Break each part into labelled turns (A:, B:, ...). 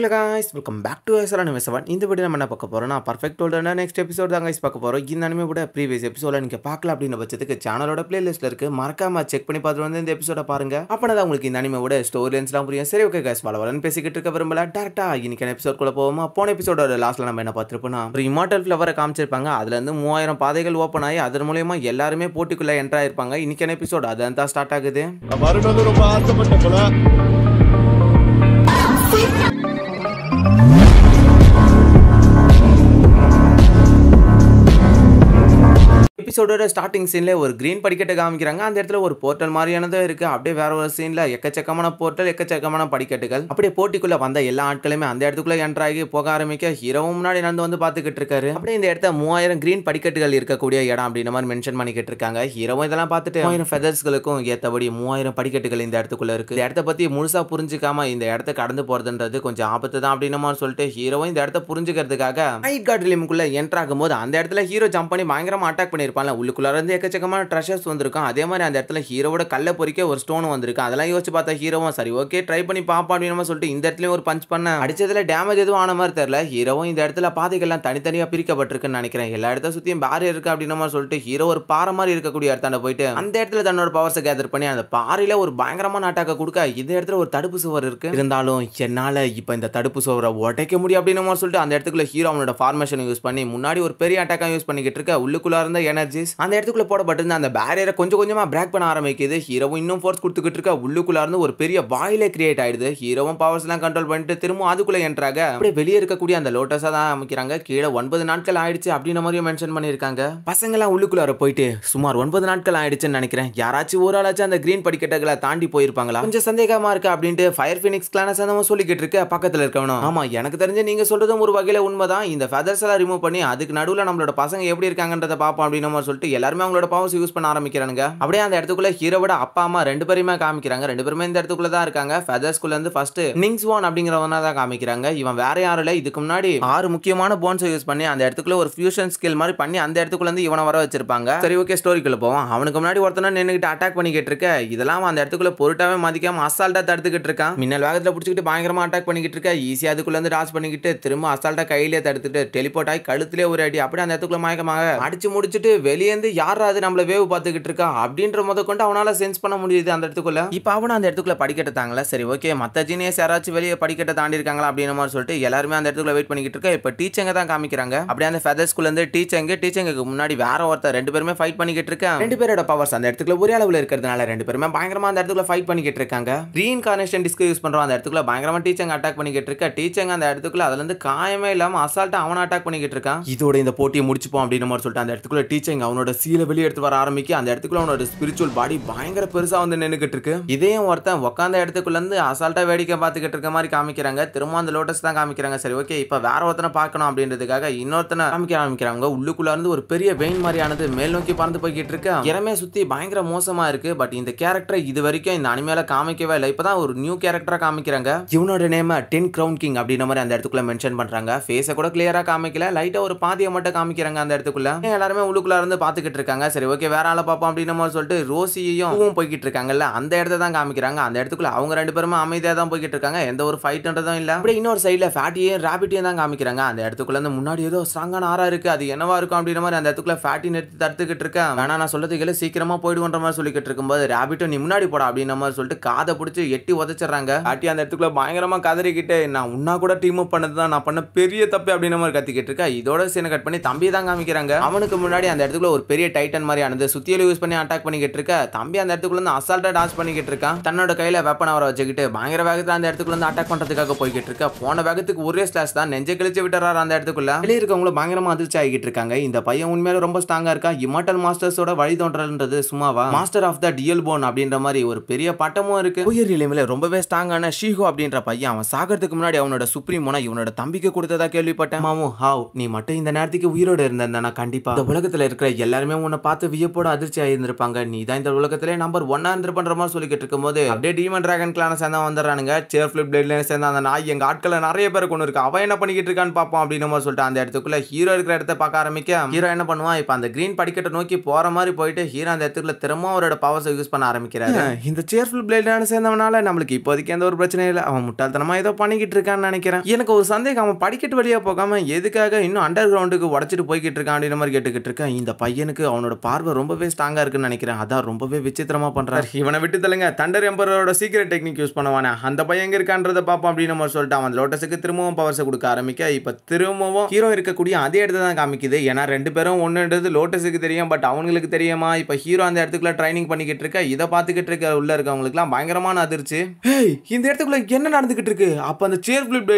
A: hello guys welcome back to S R anime seven இந்த video நம்ம என்ன பார்க்க நான் பர்ஃபெக்ட் ஓல்டான நெக்ஸ்ட் எபிசோட் தான் காய்ஸ் பார்க்க போகிறோம் இந்த அனிமே கூட ப்ரீவியஸ் எபிசோட நீங்கள் பார்க்கல அப்படின்னு பட்சத்துக்கு சேனலோட பிளேலிஸ்ட்ல இருக்குது மறக்காம செக் பண்ணி பார்த்துட்டு வந்து இந்த எபிசோட பாருங்க அப்படின்னா தான் உங்களுக்கு இந்த அனிமோட ஸ்டோரி லைன்ஸ்லாம் புரியும் சரி ஓகே காய்ஸ் வள வரன்னு பேசிக்கிட்டு இருக்க விரும்பல டேரக்டா இன்னைக்கு எபிசோட் கூட போவோமா போன எபிசோடோட லாஸ்ட்டில் நம்ம என்ன பார்த்துருப்போம்னா ஒரு இமாட்டல் ஃபிளவரை காமிச்சிருப்பாங்க அதுலேருந்து மூவாயிரம் பாதைகள் ஓப்பன் ஆகி அதன் மூலயமா எல்லாருமே போட்டிக்குள்ளே என்ட்ராயிருப்பாங்க இன்னைக்கான எபிசோட் அதான் தான் ஸ்டார்ட் ஆகுது எபிசோடோட ஸ்டார்டிங் சீனில் ஒரு க்ரீன் படிக்கட்டை காமிக்கிறாங்க அந்த இடத்துல ஒரு போர்ட்டல் மாதிரியானதும் இருக்குது அப்படியே வேற ஒரு சீனில் எக்கச்சக்கமான போர்ட்டல் எக்கச்சக்கமான படிக்கட்டுகள் அப்படியே போட்டிக்குள்ளே வந்த எல்லா ஆட்களுமே அந்த இடத்துக்குள்ளே என்ட்ராகி போக ஆரம்பிக்க ஹீரோவும் முன்னாடி நடந்து வந்து பார்த்துக்கிட்டு இருக்காரு அப்படியே இந்த இடத்த மூவாயிரம் க்ரீன் படிக்கட்டுகள் இருக்கக்கூடிய இடம் அப்படின்ற மாதிரி மென்ஷன் பண்ணிக்கிட்டு இருக்காங்க ஹீரோவும் இதெல்லாம் பார்த்துட்டு மூவாயிரம் ஃபெதர்ஸ்களுக்கும் ஏற்றபடி மூவாயிரம் படிக்கட்டுகள் இந்த இடத்துக்குள்ளே இருக்குது இந்த இடத்த பற்றி முழுசாக புரிஞ்சிக்காம இந்த இடத்த கடந்து போகிறதுன்றது கொஞ்சம் ஆபத்து தான் அப்படின்னு மாதிரி சொல்லிட்டு ஹீரோவும் இந்த இடத்த புரிஞ்சுக்கிறதுக்காக நைட் கார்டு லிமுக்குள்ளே என்ட்ராகும் போது அந்த இடத்துல ஹீரோ ஜம்ப் பண்ணி பயங்கரமாக அட்டாக் பண்ணியிருப்பாங்க பார்க்கலாம் உள்ளுக்குள்ளார எக்கச்சக்கமான ட்ரெஷர்ஸ் வந்திருக்கும் அதே மாதிரி அந்த இடத்துல ஹீரோவோட கல்ல பொறிக்க ஒரு ஸ்டோன் வந்திருக்கு அதெல்லாம் யோசிச்சு பார்த்தா ஹீரோவும் சரி ஓகே ட்ரை பண்ணி பாப்பா அப்படின்னு சொல்லிட்டு இந்த இடத்துலயும் ஒரு பஞ்ச் பண்ண அடிச்சதுல டேமேஜ் எதுவும் ஆன மாதிரி தெரியல ஹீரோவும் இந்த இடத்துல பாதைகள்லாம் தனித்தனியா பிரிக்கப்பட்டிருக்குன்னு நினைக்கிறேன் எல்லா இடத்த சுத்தியும் பாரியர் இருக்கு அப்படின்னு மாதிரி சொல்லிட்டு ஹீரோ ஒரு பாறை மாதிரி இருக்கக்கூடிய இடத்தாண்ட போயிட்டு அந்த இடத்துல தன்னோட பவர்ஸை கேதர் பண்ணி அந்த பாறையில ஒரு பயங்கரமான அட்டாக்க கொடுக்க இந்த இடத்துல ஒரு தடுப்பு சுவர் இருக்கு இருந்தாலும் என்னால இப்ப இந்த தடுப்பு சுவரை உடைக்க முடியும் அப்படின்னு சொல்லிட்டு அந்த இடத்துக்குள்ள ஹீரோ அவனோட ஃபார்மேஷன் யூஸ் பண்ணி முன்னாடி ஒரு பெரிய அட்டாக்கா யூஸ் பண்ணிக்கிட்டு இருக்க உள்ளுக்குள்ளார இருந்த எனர்ஜி மேஜஸ் அந்த இடத்துக்குள்ள போடப்பட்டிருந்த அந்த பேரியரை கொஞ்சம் கொஞ்சமா பிரேக் பண்ண ஆரம்பிக்குது ஹீரோவும் இன்னும் ஃபோர்ஸ் கொடுத்துக்கிட்டு இருக்க உள்ளுக்குள்ள இருந்து ஒரு பெரிய வாயிலே கிரியேட் ஆயிடுது ஹீரோவும் பவர்ஸ் எல்லாம் கண்ட்ரோல் பண்ணிட்டு திரும்ப அதுக்குள்ள என்றாங்க அப்படியே வெளியே இருக்கக்கூடிய அந்த லோட்டஸா தான் அமைக்கிறாங்க கீழே ஒன்பது நாட்கள் ஆயிடுச்சு அப்படின்ற மாதிரியும் மென்ஷன் பண்ணியிருக்காங்க பசங்க எல்லாம் உள்ளுக்குள்ளார போயிட்டு சுமார் ஒன்பது நாட்கள் ஆயிடுச்சுன்னு நினைக்கிறேன் யாராச்சும் ஒரு ஆளாச்சும் அந்த கிரீன் படிக்கட்டுகளை தாண்டி போயிருப்பாங்களா கொஞ்சம் சந்தேகமா இருக்கு அப்படின்ட்டு ஃபயர் ஃபினிக்ஸ் கிளான சந்தமும் சொல்லிக்கிட்டு இருக்க பக்கத்துல இருக்கணும் ஆமா எனக்கு தெரிஞ்சு நீங்க சொல்றதும் ஒரு வகையில உண்மைதான் இந்த ஃபெதர்ஸ் எல்லாம் ரிமூவ் பண்ணி அதுக்கு நடுவில் நம்மளோட பசங்க எப்படி இருக்காங்கன்றத பாப்போம் அப்படின்னு பண்ணுவாங்கன்னு சொல்லிட்டு எல்லாருமே அவங்களோட பவர்ஸ் யூஸ் பண்ண ஆரம்பிக்கிறானுங்க அப்படியே அந்த இடத்துக்குள்ள ஹீரோட அப்பா அம்மா ரெண்டு பேருமே காமிக்கிறாங்க ரெண்டு பேருமே இந்த இடத்துக்குள்ள தான் இருக்காங்க ஃபெதர்ஸ் குள்ள இருந்து ஃபர்ஸ்ட் நிங்ஸ் ஒன் அப்படிங்கிறவனா தான் காமிக்கிறாங்க இவன் வேற யாரும் இல்லை இதுக்கு முன்னாடி ஆறு முக்கியமான போன்ஸை யூஸ் பண்ணி அந்த இடத்துக்குள்ள ஒரு ஃபியூஷன் ஸ்கில் மாதிரி பண்ணி அந்த இடத்துக்குள்ள இருந்து இவனை வர வச்சிருப்பாங்க சரி ஓகே ஸ்டோரிக்குள்ள போவோம் அவனுக்கு முன்னாடி ஒருத்தன நின்றுகிட்டு அட்டாக் பண்ணிக்கிட்டு இருக்க இதெல்லாம் அந்த இடத்துக்குள்ள பொருட்டாவே மதிக்காம அசால்ட்டா தடுத்துக்கிட்டு இருக்கான் மின்னல் வேகத்துல பிடிச்சிக்கிட்டு பயங்கரமா அட்டாக் பண்ணிக்கிட்டு இருக்க ஈஸியா அதுக்குள்ள இருந்து டாஸ் பண்ணிக்கிட்டு திரும்ப அசால்ட்டா கையிலேயே தடுத்துட்டு டெலிபோர்ட் ஆகி கழுத்துலேயே ஒரு அடி அப்படியே அந்த இடத்துக்குள்ள மயக்கமாக அடிச்சு முடிச்சுட்டு வெளியேந்து யாராவது நம்மள வேவ் பார்த்துக்கிட்டு இருக்கா அப்படின்ற முத கொண்டு அவனால் சென்ஸ் பண்ண முடியுது அந்த இடத்துக்குள்ள இப்போ அவனும் அந்த இடத்துக்குள்ள தாங்களா சரி ஓகே மற்ற ஜீனியர்ஸ் யாராச்சும் வெளியே படிக்கட்ட தாண்டி இருக்காங்களா அப்படின்ற மாதிரி சொல்லிட்டு எல்லாருமே அந்த இடத்துக்குள்ள வெயிட் பண்ணிக்கிட்டு இருக்கா இப்போ டீச்சங்க தான் காமிக்கிறாங்க அப்படியே அந்த ஃபெதர் ஸ்கூல்லேருந்து டீச்சங்க டீச்சங்களுக்கு முன்னாடி வேற ஒருத்தர் ரெண்டு பேருமே ஃபைட் பண்ணிக்கிட்டு இருக்காங்க ரெண்டு பேரோட பவர்ஸ் அந்த இடத்துக்குள்ள ஒரே அளவில் இருக்கிறதுனால ரெண்டு பேருமே பயங்கரமா அந்த இடத்துக்குள்ள ஃபைட் பண்ணிக்கிட்டு இருக்காங்க ரீஇன்கார்னேஷன் டிஸ்க் யூஸ் பண்றோம் அந்த இடத்துக்குள்ள பயங்கரமா டீச்சங்க அட்டாக் பண்ணிக்கிட்டு இருக்க டீச்சங்க அந்த இடத்துக்குள்ள அதுல இருந்து காயமே இல்லாமல் அசால்ட்டா அவன அட்டாக் பண்ணிக்கிட்டு இருக்கான் இதோட இந்த போட்டியை முடிச்சுப்போம் அப்படின்னு மாதிரி சொல்லிட்டு அந்த இடத்துக்குள்ள டீச்சிங் சிங் அவனோட சீலை வெளியே எடுத்து வர ஆரம்பிக்க அந்த இடத்துக்குள்ள அவனோட ஸ்பிரிச்சுவல் பாடி பயங்கர பெருசாக வந்து நின்றுக்கிட்டு இருக்கு இதையும் ஒருத்தன் உட்காந்த இடத்துக்குள்ள இருந்து அசால்ட்டா வேடிக்கை பார்த்துக்கிட்டு இருக்க மாதிரி காமிக்கிறாங்க திரும்ப அந்த லோட்டஸ் தான் காமிக்கிறாங்க சரி ஓகே இப்போ வேற ஒருத்தனை பார்க்கணும் அப்படின்றதுக்காக இன்னொருத்தனை காமிக்க ஆரம்பிக்கிறாங்க உள்ளுக்குள்ள இருந்து ஒரு பெரிய வெயின் மாதிரியானது மேல் நோக்கி பறந்து போய்கிட்டு இருக்கு இறமே சுத்தி பயங்கர மோசமா இருக்கு பட் இந்த கேரக்டர் இது வரைக்கும் இந்த அனிமையில காமிக்கவே இல்லை இப்பதான் ஒரு நியூ கேரக்டரா காமிக்கிறாங்க இவனோட நேம டென் கிரவுன் கிங் அப்படின்ற மாதிரி அந்த இடத்துக்குள்ள மென்ஷன் பண்றாங்க ஃபேஸை கூட கிளியரா காமிக்கல லைட்டா ஒரு பாதியை மட்டும் காமிக்கிறாங்க அந்த இடத்துக்குள்ள எல்லாருமே உள்ளுக்குள்ள வந்து பார்த்துக்கிட்டு இருக்காங்க சரி ஓகே வேற ஆளை பார்ப்போம் அப்படின்னு சொல்லிட்டு ரோசியையும் அவங்க போய்கிட்டு இருக்காங்கல்ல அந்த இடத்த தான் காமிக்கிறாங்க அந்த இடத்துக்குள்ள அவங்க ரெண்டு பேருமே அமைதியாக தான் போய்கிட்டு இருக்காங்க எந்த ஒரு ஃபைட்ன்றதும் இல்லை அப்படி இன்னொரு சைடில் ஃபேட்டியும் ராபிட்டியும் தான் காமிக்கிறாங்க அந்த இடத்துக்குள்ள வந்து முன்னாடி ஏதோ ஸ்ட்ராங்கான ஆறா இருக்கு அது என்னவா இருக்கும் அப்படின்ற மாதிரி அந்த இடத்துக்குள்ள ஃபேட்டி நிறுத்தி தடுத்துக்கிட்டு இருக்கேன் வேணா நான் சொல்றதுக்கு சீக்கிரமா போயிடுவோன்ற மாதிரி சொல்லிக்கிட்டு இருக்கும்போது ராபிட்டோ நீ முன்னாடி போட அப்படின்ற மாதிரி சொல்லிட்டு காதை பிடிச்சி எட்டி உதச்சிடுறாங்க ஃபேட்டி அந்த இடத்துக்குள்ள பயங்கரமா கதறிக்கிட்டு நான் உன்னா கூட டீம் அப் பண்ணது தான் நான் பண்ண பெரிய தப்பு அப்படின்ற மாதிரி கத்திக்கிட்டு இருக்கேன் இதோட சீனை கட் பண்ணி தம்பி தான் காமிக்கிறாங்க அவனுக்கு முன்னாடி அந்த இடத்துக்கு இடத்துக்குள்ள ஒரு பெரிய டைட்டன் மாதிரி ஆனது சுத்தியில யூஸ் பண்ணி அட்டாக் பண்ணிக்கிட்டு இருக்க தம்பி அந்த இடத்துக்குள்ள இருந்து அசால்ட்டா டான்ஸ் பண்ணிக்கிட்டு இருக்கான் தன்னோட கையில வெப்பன் அவரை வச்சுக்கிட்டு பயங்கர வேகத்துல அந்த இடத்துக்குள்ள இருந்து அட்டாக் பண்றதுக்காக போய்கிட்டு இருக்க போன வேகத்துக்கு ஒரே ஸ்லாஷ் தான் நெஞ்சை கிழிச்சு விட்டுறாரு அந்த இடத்துக்குள்ள வெளியே இருக்கவங்களும் பயங்கரமா அதிர்ச்சி ஆகிட்டு இருக்காங்க இந்த பையன் உண்மையில ரொம்ப ஸ்ட்ராங்கா இருக்கா இமாட்டல் மாஸ்டர்ஸோட வழி தோன்றது சும்மாவா master of the dial phone அப்படின்ற மாதிரி ஒரு பெரிய பட்டமும் இருக்கு உயர் நிலைமையில ரொம்பவே ஸ்ட்ராங்கான ஷீஹோ அப்படின்ற பையன் அவன் சாகிறதுக்கு முன்னாடி அவனோட சுப்ரீமோனா இவனோட தம்பிக்கு கொடுத்ததா கேள்விப்பட்டேன் மாமு ஹாவ் நீ மட்டும் இந்த நேரத்துக்கு உயிரோட இருந்தா கண்டிப்பா உலகத்துல இருக்கிற எல்லாருமே உன்னை பார்த்து வியப்போட அதிர்ச்சி ஆயிருந்திருப்பாங்க நீ தான் இந்த உலகத்திலே நம்பர் ஒன்னா இருந்திருப்பன்ற மாதிரி சொல்லிக்கிட்டு இருக்கும் போது அப்படியே டீமன் டிராகன் கிளான சேர்ந்தா வந்துடுறானுங்க சேர் ஃபிளிப் பிளேட்ல சேர்ந்த அந்த நாய் எங்க ஆட்களை நிறைய பேர் கொண்டு இருக்கு அவன் என்ன பண்ணிக்கிட்டு இருக்கான்னு பார்ப்போம் அப்படின்னு சொல்லிட்டு அந்த இடத்துக்குள்ள ஹீரோ இருக்கிற இடத்த பார்க்க ஆரம்பிக்க ஹீரோ என்ன பண்ணுவான் இப்போ அந்த கிரீன் படிக்கட்டை நோக்கி போற மாதிரி போயிட்டு ஹீரோ அந்த இடத்துக்குள்ள திரும்ப அவரோட பவர்ஸை யூஸ் பண்ண ஆரம்பிக்கிறாரு இந்த சேர்ஃபுல் பிளேடான சேர்ந்தவனால நம்மளுக்கு இப்போதைக்கு எந்த ஒரு பிரச்சனையும் இல்லை அவன் முட்டாள்தனமா ஏதோ பண்ணிக்கிட்டு இருக்கான்னு நினைக்கிறேன் எனக்கு ஒரு சந்தேகம் அவன் படிக்கட்டு வழியா போகாம எதுக்காக இன்னும் அண்டர் கிரவுண்டுக்கு உடச்சிட்டு போய்கிட்டு இருக்கான் அப்படின்ற மாதிரி கேட்டுக்கிட்டு இருக்கேன் இந்த பையனுக்கு அவனோட பார்வை ரொம்பவே ஸ்ட்ராங்காக இருக்குன்னு நினைக்கிறேன் அதான் ரொம்பவே விசித்திரமாக பண்ணுறாரு இவனை விட்டு தலைங்க தண்டர் எம்பரோட சீக்கிரட் டெக்னிக் யூஸ் பண்ணுவானே அந்த பையன் எங்கே இருக்கான்றதை பார்ப்போம் அப்படின்னு நம்ம சொல்லிட்டு அவன் லோட்டஸுக்கு திரும்பவும் பவர்ஸை கொடுக்க ஆரம்பிக்க இப்போ திரும்பவும் ஹீரோ இருக்கக்கூடிய அதே இடத்துல தான் காமிக்குது ஏன்னா ரெண்டு பேரும் ஒன்றுன்றது லோட்டஸுக்கு தெரியும் பட் அவங்களுக்கு தெரியுமா இப்போ ஹீரோ அந்த இடத்துக்குள்ள ட்ரைனிங் பண்ணிக்கிட்டு இருக்க இதை பார்த்துக்கிட்டு இருக்க உள்ள இருக்கவங்களுக்குலாம் பயங்கரமான அதிர்ச்சி இந்த இடத்துக்குள்ள என்ன நடந்துகிட்டு இருக்கு அப்போ அந்த சேர் பிளிப்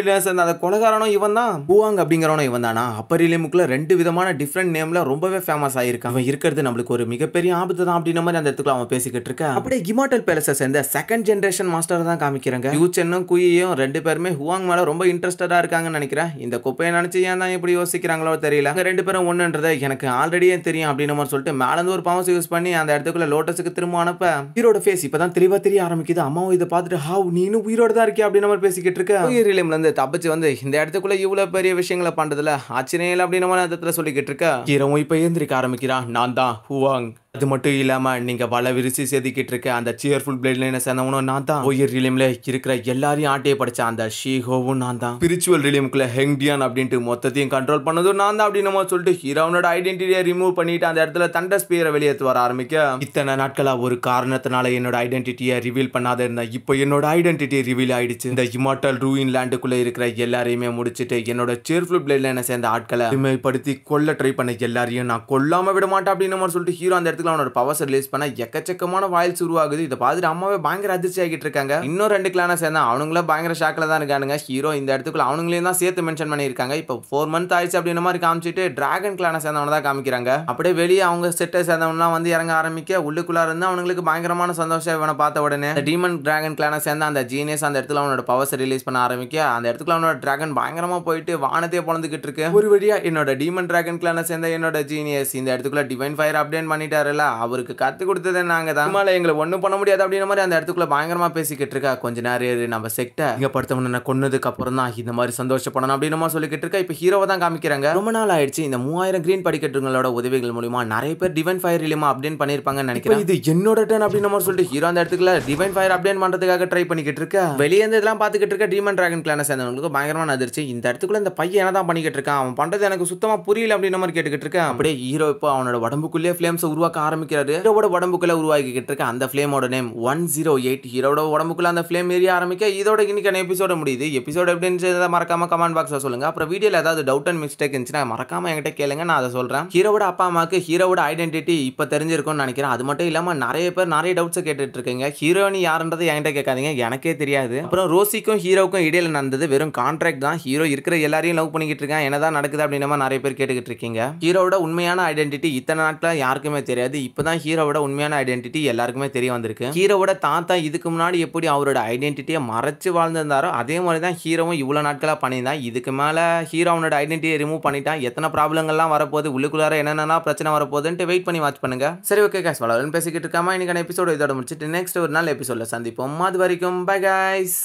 A: அந்த கொலகாரனும் இவன் தான் பூவாங் அப்படிங்கிறவனும் இவன் தானா அப்பர் இலிமுக்குள்ள ரெண்டு விதமான டிஃப்ரெண்ட் நேம்ல ரொம்பவே ஃபேமஸ் ஃபேமஸ் ஆயிருக்கான் அவன் இருக்கிறது நம்மளுக்கு ஒரு மிகப்பெரிய ஆபத்து தான் அப்படின்ற மாதிரி அந்த இடத்துக்குள்ள அவன் பேசிக்கிட்டு இருக்கான் அப்படியே இமாட்டல் பேலஸை சேர்ந்த செகண்ட் ஜென்ரேஷன் மாஸ்டர் தான் காமிக்கிறாங்க யூச்சனும் குயியும் ரெண்டு பேருமே ஹுவாங் மேல ரொம்ப இன்ட்ரெஸ்டடா இருக்காங்கன்னு நினைக்கிறேன் இந்த குப்பையை நினைச்சு ஏன் தான் எப்படி யோசிக்கிறாங்களோ தெரியல அங்கே ரெண்டு பேரும் ஒண்ணுன்றத எனக்கு ஆல்ரெடியே தெரியும் அப்படின்னு மாதிரி சொல்லிட்டு மேலேருந்து ஒரு பவன்ஸ் யூஸ் பண்ணி அந்த இடத்துக்குள்ள லோட்டஸுக்கு திரும்ப அனுப்ப ஹீரோட ஃபேஸ் இப்பதான் தெளிவா தெரிய ஆரம்பிக்குது அம்மாவும் இதை பார்த்துட்டு ஹாவ் நீனும் உயிரோட தான் இருக்கியா அப்படின்னு மாதிரி பேசிக்கிட்டு இருக்க உயிர் இருந்து தப்பிச்சு வந்து இந்த இடத்துக்குள்ள இவ்வளவு பெரிய விஷயங்களை பண்றதுல ஆச்சரியம் இல்லை அப்படின்னு மாதிரி அந்த இடத்துல சொல்லிக்கிட்டு இருக்க ஹீரோவும் இப்போ ஏந்திரிக்க ஆரம்பிக்கிறான் நான் தான் ஹுவாங் அது மட்டும் இல்லாமல் நீங்கள் பல விரிசி செதுக்கிட்டு இருக்க அந்த சியர்ஃபுல் பிளேட்ல என்ன சேர்ந்தவனும் நான் தான் ஓயர் ரிலியம்ல இருக்கிற எல்லாரையும் ஆட்டையை படிச்ச அந்த ஷீஹோவும் நான் தான் ஸ்பிரிச்சுவல் ரிலியம்குள்ள ஹெங்டியான் அப்படின்ட்டு மொத்தத்தையும் கண்ட்ரோல் பண்ணதும் நான் தான் அப்படின்னு நம்ம சொல்லிட்டு ஹீரோனோட ஐடென்டிட்டியை ரிமூவ் பண்ணிட்டு அந்த இடத்துல தண்ட ஸ்பீரை வெளியேற்று வர ஆரம்பிக்க இத்தனை நாட்களாக ஒரு காரணத்தினால என்னோட ஐடென்டிட்டியை ரிவீல் பண்ணாத இருந்தேன் இப்போ என்னோட ஐடென்டிட்டி ரிவீல் ஆயிடுச்சு இந்த இமாட்டல் ரூயின் லேண்டுக்குள்ளே இருக்கிற எல்லாரையுமே முடிச்சுட்டு என்னோட சியர்ஃபுல் பிளேட்ல என்ன சேர்ந்த ஆட்களை உரிமைப்படுத்தி கொல்ல ட்ரை பண்ண எல்லாரையும் நான் கொல்லாம விட மாட்டேன் அப்படின்னு சொல்லிட்டு ஹீரோ அந்த இடத்துல நேரத்துக்குலாம் அவனோட பவர்ஸ் ரிலீஸ் பண்ண எக்கச்சக்கமான வாயில்ஸ் உருவாகுது இதை பார்த்துட்டு அம்மாவே பயங்கர அதிர்ச்சி ஆகிட்டு இருக்காங்க இன்னும் ரெண்டு கிளான சேர்ந்தா அவங்களும் பயங்கர ஷாக்கில் தான் இருக்கானுங்க ஹீரோ இந்த இடத்துக்குள்ள அவங்களையும் தான் சேர்த்து மென்ஷன் பண்ணியிருக்காங்க இப்போ ஃபோர் மந்த் ஆயிடுச்சு அப்படின்ற மாதிரி காமிச்சிட்டு டிராகன் கிளானை சேர்ந்தவன தான் காமிக்கிறாங்க அப்படியே வெளியே அவங்க செட்டை சேர்ந்தவன்லாம் வந்து இறங்க ஆரம்பிக்க உள்ளுக்குள்ளார இருந்து அவனுங்களுக்கு பயங்கரமான சந்தோஷம் இவனை பார்த்த உடனே டீமன் டிராகன் கிளானை சேர்ந்த அந்த ஜீனியஸ் அந்த இடத்துல அவனோட பவர்ஸ் ரிலீஸ் பண்ண ஆரம்பிக்க அந்த இடத்துக்குள்ள அவனோட டிராகன் பயங்கரமா போயிட்டு வானத்தையே பிறந்துகிட்டு இருக்கு ஒரு வழியா என்னோட டீமன் டிராகன் கிளானை சேர்ந்த என்னோட ஜீனியஸ் இந்த இடத்துக்குள்ள டிவைன் ஃபயர் அப்டேட் பண்ணிட்டாரு இருக்காருல்ல அவருக்கு கற்றுக் கொடுத்தது நாங்கள் தான் மேலே எங்களை ஒன்றும் பண்ண முடியாது அப்படின்ற மாதிரி அந்த இடத்துக்குள்ளே பயங்கரமாக பேசிக்கிட்டு இருக்கா கொஞ்ச நேரம் நம்ம செக்டை இங்கே படுத்தவன கொன்னதுக்கு அப்புறம் தான் இந்த மாதிரி சந்தோஷப்படணும் அப்படின்னு மாதிரி சொல்லிக்கிட்டு இருக்கா இப்போ ஹீரோவை தான் காமிக்கிறாங்க ரொம்ப நாள் ஆயிடுச்சு இந்த மூவாயிரம் கிரீன் படிக்கட்டுங்களோட உதவிகள் மூலியமாக நிறைய பேர் டிவைன் ஃபயர் இல்லையுமா அப்படின்னு பண்ணியிருப்பாங்கன்னு நினைக்கிறேன் இது என்னோட டர்ன் அப்படின்னு மாதிரி சொல்லிட்டு ஹீரோ அந்த இடத்துக்குள்ள டிவைன் ஃபயர் அப்டேட் பண்ணுறதுக்காக ட்ரை பண்ணிக்கிட்டு இருக்கா வெளியே இருந்து இதெல்லாம் பார்த்துக்கிட்டு இருக்க டிமன் டிராகன் கிளான சேர்ந்தவங்களுக்கு பயங்கரமான அதிர்ச்சி இந்த இடத்துக்குள்ள இந்த பையன் என்ன தான் பண்ணிக்கிட்டு இருக்கான் அவன் பண்ணுறது எனக்கு சுத்தமாக புரியல அப்படின்னு மாதிரி கேட்டுக்கிட்டு இருக்கேன் அப்படியே ஹீரோ இப்போ அவனோட உடம்புக்குள்ளேயே ஃப்ளேம்ஸை உருவாக்க ஆரம்பிக்கிறாரு ஹீரோட உடம்புக்குள்ள உருவாக்கிக்கிட்டு இருக்க அந்த ஃப்ளேமோட நேம் ஒன் ஜீரோ எயிட் ஹீரோட உடம்புக்குள்ள அந்த ஃப்ளேம் எரிய ஆரம்பிக்க இதோட இன்னைக்கான எபிசோட முடியுது எபிசோட் எப்படின்றத மறக்காம கமெண்ட் பாக்ஸில் சொல்லுங்க அப்புறம் வீடியோவில் ஏதாவது டவுட் அண்ட் மிஸ்டேக் இருந்துச்சுன்னா மறக்காம என்கிட்ட கேளுங்க நான் அதை சொல்றேன் ஹீரோட அப்பா அம்மாவுக்கு ஹீரோட ஐடென்டிட்டி இப்போ தெரிஞ்சிருக்கும்னு நினைக்கிறேன் அது மட்டும் இல்லாமல் நிறைய பேர் நிறைய டவுட்ஸை கேட்டுட்டு இருக்கீங்க ஹீரோயின் யாருன்றது என்கிட்ட கேட்காதீங்க எனக்கே தெரியாது அப்புறம் ரோசிக்கும் ஹீரோக்கும் இடையில நடந்தது வெறும் கான்ட்ராக்ட் தான் ஹீரோ இருக்கிற எல்லாரையும் லவ் பண்ணிக்கிட்டு இருக்கான் என்னதான் நடக்குது அப்படின்னா நிறைய பேர் கேட்டுக்கிட்டு இருக்கீங்க ஹீரோட உண்மையான ஐடென்டிட்டி இத்தனை நாட்கள் யாருக்குமே தெரியாது கிடையாது இப்போதான் ஹீரோவோட உண்மையான ஐடென்டிட்டி எல்லாருக்குமே தெரிய வந்திருக்கு ஹீரோவோட தாத்தா இதுக்கு முன்னாடி எப்படி அவரோட ஐடென்டிட்டியை மறைச்சு வாழ்ந்திருந்தாரோ அதே மாதிரி தான் ஹீரோவும் இவ்வளோ நாட்களாக பண்ணியிருந்தான் இதுக்கு மேலே ஹீரோ அவனோட ஐடென்டிட்டியை ரிமூவ் பண்ணிட்டான் எத்தனை ப்ராப்ளங்கள்லாம் வரப்போகுது உள்ளுக்குள்ளார என்னென்னா பிரச்சனை வரப்போகுதுன்ட்டு வெயிட் பண்ணி வாட்ச் பண்ணுங்க சரி ஓகே கேஸ் வளரும் பேசிக்கிட்டு இருக்காம இன்னைக்கான எபிசோட இதோட முடிச்சுட்டு நெக்ஸ்ட் ஒரு நாள் எபிசோட சந்திப்போம் அது வரைக்கும் பை கைஸ்